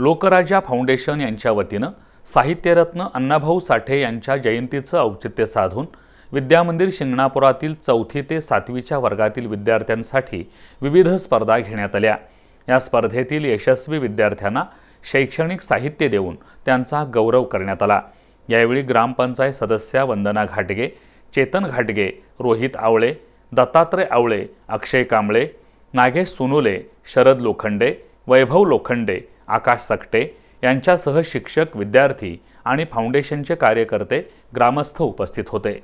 लोकराजा foundation यांच्या वतीनं साहित्यरत्न अण्णाभाऊ साठे यांच्या जयंतीचं औचित्य साधून विद्यामंदिर शिंगणापुरातील चौथी ते सातवीच्या वर्गातील विद्यार्थ्यांसाठी विविध स्पर्धा घेण्यात आल्या या स्पर्धेतील यशस्वी विद्यार्थ्यांना शैक्षणिक साहित्य देऊन त्यांचा गौरव करण्यात आला यावेळी ग्रामपंचायत सदस्या वंदना घाटगे चेतन घाटगे रोहित आवळे दत्तात्रय आवळे अक्षय कांबळे नागेश सुनोले शरद लोखंडे वैभव लोखंडे आकाश सकटे यांच्यासह शिक्षक विद्यार्थी आणि फाउंडेशनचे कार्यकर्ते ग्रामस्थ उपस्थित होते